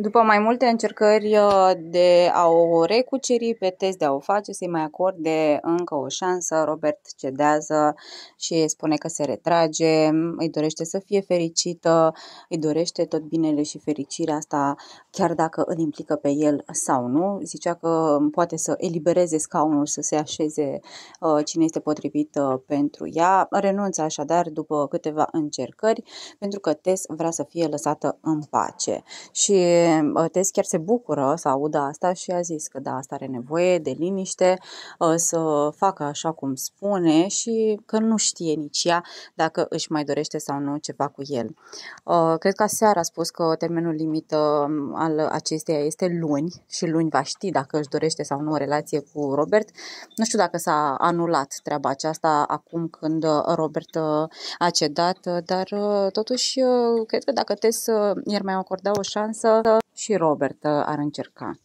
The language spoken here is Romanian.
După mai multe încercări uh, de a o recuceri pe test de a o face, să-i mai acorde încă o șansă, Robert cedează și spune că se retrage, îi dorește să fie fericită, îi dorește tot binele și fericirea asta, chiar dacă îl implică pe el sau nu. Zicea că poate să elibereze scaunul, să se așeze uh, cine este potrivit uh, pentru ea. Renunță așadar după câteva încercări, pentru că Tess vrea să fie lăsată în pace. Și Tess chiar se bucură să audă asta și a zis că da, asta are nevoie de liniște, uh, să facă așa cum spune și că nu știe nici ea dacă își mai dorește sau nu ceva cu el. Uh, cred că seara a spus că termenul limită um, al acesteia este luni și luni va ști dacă își dorește sau nu o relație cu Robert. Nu știu dacă s-a anulat treaba aceasta acum când uh, Robert a cedat, dar totuși cred că dacă Tess i-ar mai acorda o șansă, și Robert uh, ar încerca.